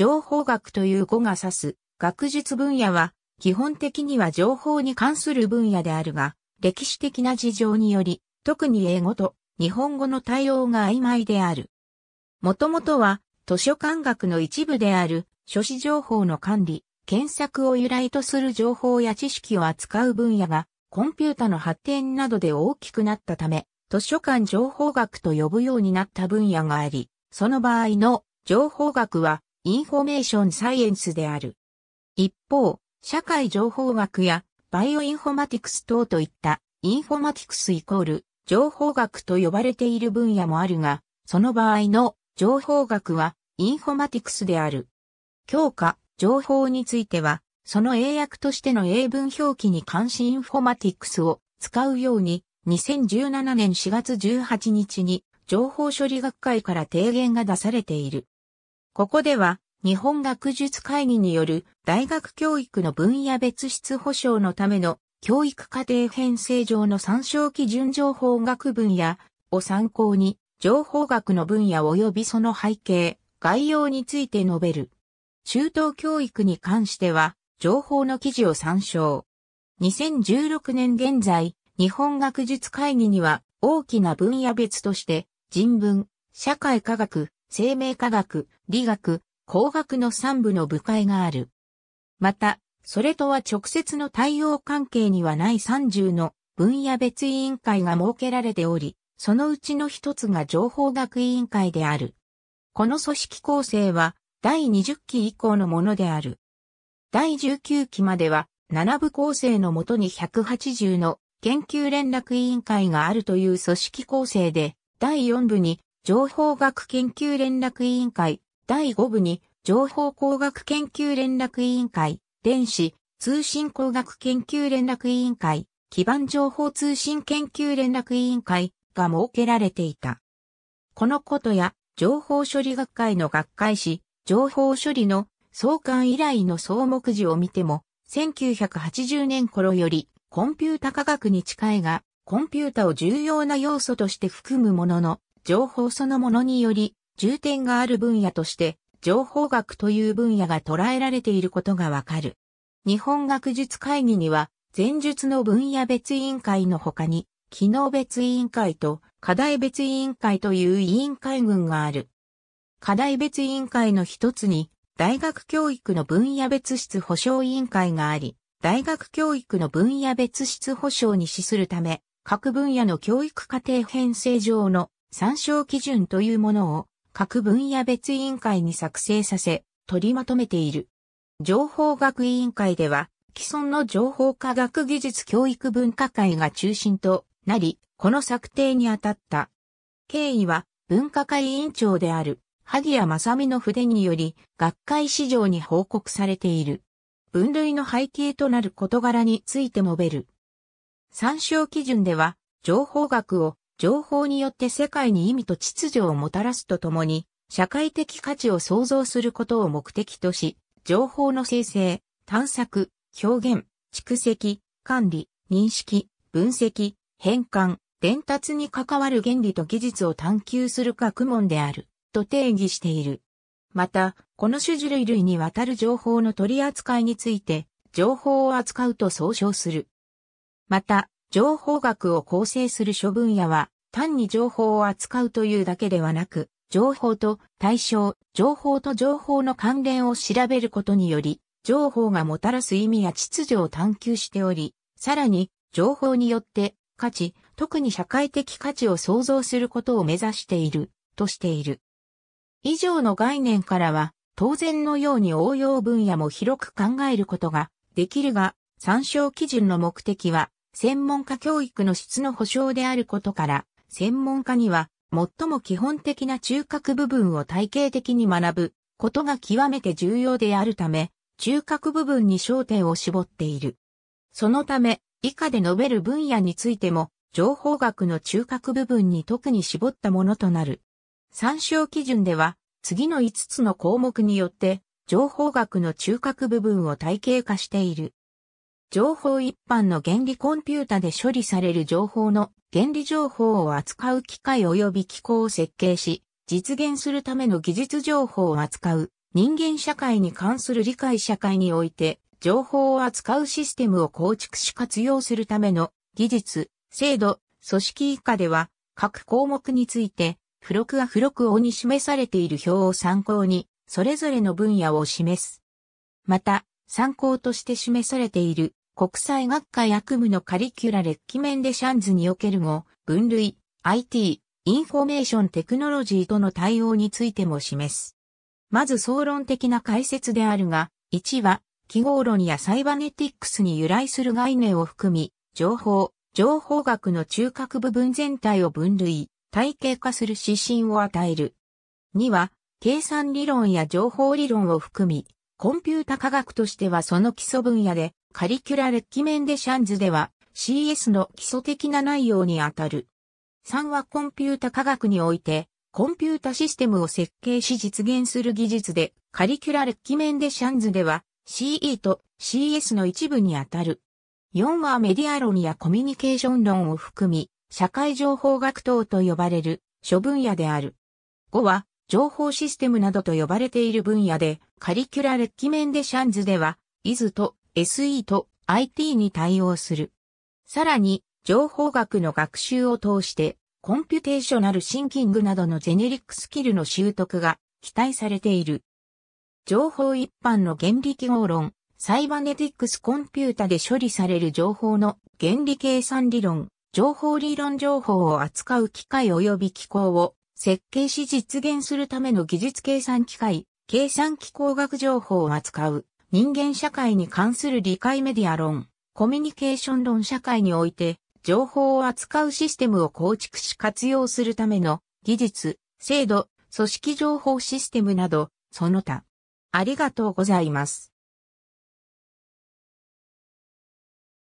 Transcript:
情報学という語が指す学術分野は、基本的には情報に関する分野であるが、歴史的な事情により、特に英語と日本語の対応が曖昧である。もともとは、図書館学の一部である、書誌情報の管理、検索を由来とする情報や知識を扱う分野が、コンピュータの発展などで大きくなったため、図書館情報学と呼ぶようになった分野があり、その場合の情報学はインフォメーションサイエンスである。一方、社会情報学やバイオインフォマティクス等といったインフォマティクスイコール情報学と呼ばれている分野もあるが、その場合の情報学はインフォマティクスである。教科、情報については、その英訳としての英文表記に関しインフォマティクスを使うように、2017年4月18日に情報処理学会から提言が出されている。ここでは、日本学術会議による大学教育の分野別質保障のための教育課程編成上の参照基準情報学分野を参考に情報学の分野及びその背景、概要について述べる。中等教育に関しては情報の記事を参照。2016年現在、日本学術会議には大きな分野別として人文、社会科学、生命科学、理学、工学の三部の部会がある。また、それとは直接の対応関係にはない30の分野別委員会が設けられており、そのうちの一つが情報学委員会である。この組織構成は第20期以降のものである。第19期までは7部構成のもとに180の研究連絡委員会があるという組織構成で、第4部に情報学研究連絡委員会、第5部に、情報工学研究連絡委員会、電子、通信工学研究連絡委員会、基盤情報通信研究連絡委員会が設けられていた。このことや、情報処理学会の学会誌、情報処理の創刊以来の総目次を見ても、1980年頃よりコンピュータ科学に近いが、コンピュータを重要な要素として含むものの、情報そのものにより、重点がある分野として、情報学という分野が捉えられていることがわかる。日本学術会議には、前述の分野別委員会の他に、機能別委員会と課題別委員会という委員会群がある。課題別委員会の一つに、大学教育の分野別室保障委員会があり、大学教育の分野別室保障に資するため、各分野の教育課程編成上の参照基準というものを各分野別委員会に作成させ、取りまとめている。情報学委員会では、既存の情報科学技術教育分科会が中心となり、この策定に当たった。経緯は、分科会委員長である、萩谷正美の筆により、学会市場に報告されている。分類の背景となる事柄について述べる。参照基準では、情報学を情報によって世界に意味と秩序をもたらすとともに、社会的価値を創造することを目的とし、情報の生成、探索、表現、蓄積、管理、認識、分析、変換、伝達に関わる原理と技術を探求する学問である、と定義している。また、この種類類にわたる情報の取り扱いについて、情報を扱うと総称する。また、情報学を構成する諸分野は、単に情報を扱うというだけではなく、情報と対象、情報と情報の関連を調べることにより、情報がもたらす意味や秩序を探求しており、さらに、情報によって価値、特に社会的価値を創造することを目指している、としている。以上の概念からは、当然のように応用分野も広く考えることができるが、参照基準の目的は、専門家教育の質の保障であることから、専門家には最も基本的な中核部分を体系的に学ぶことが極めて重要であるため、中核部分に焦点を絞っている。そのため、以下で述べる分野についても、情報学の中核部分に特に絞ったものとなる。参照基準では、次の5つの項目によって、情報学の中核部分を体系化している。情報一般の原理コンピュータで処理される情報の原理情報を扱う機械及び機構を設計し、実現するための技術情報を扱う人間社会に関する理解社会において情報を扱うシステムを構築し活用するための技術、制度、組織以下では各項目について付録は付録をに示されている表を参考に、それぞれの分野を示す。また、参考として示されている国際学科役務のカリキュラ列記面でシャンズにおける語、分類、IT、インフォメーションテクノロジーとの対応についても示す。まず総論的な解説であるが、1は、記号論やサイバネティックスに由来する概念を含み、情報、情報学の中核部分全体を分類、体系化する指針を与える。2は、計算理論や情報理論を含み、コンピュータ科学としてはその基礎分野でカリキュラレッキメンデシャンズでは CS の基礎的な内容にあたる。3はコンピュータ科学において、コンピュータシステムを設計し実現する技術で、カリキュラレッキメンデシャンズでは CE と CS の一部にあたる。4はメディア論やコミュニケーション論を含み、社会情報学等と呼ばれる諸分野である。5は情報システムなどと呼ばれている分野で、カリキュラレッキメンデシャンズでは、イズと SE と IT に対応する。さらに、情報学の学習を通して、コンピュテーショナルシンキングなどのジェネリックスキルの習得が期待されている。情報一般の原理記号論、サイバネティックスコンピュータで処理される情報の原理計算理論、情報理論情報を扱う機械及び機構を設計し実現するための技術計算機械、計算機工学情報を扱う人間社会に関する理解メディア論、コミュニケーション論社会において、情報を扱うシステムを構築し活用するための技術、制度、組織情報システムなど、その他。ありがとうございます。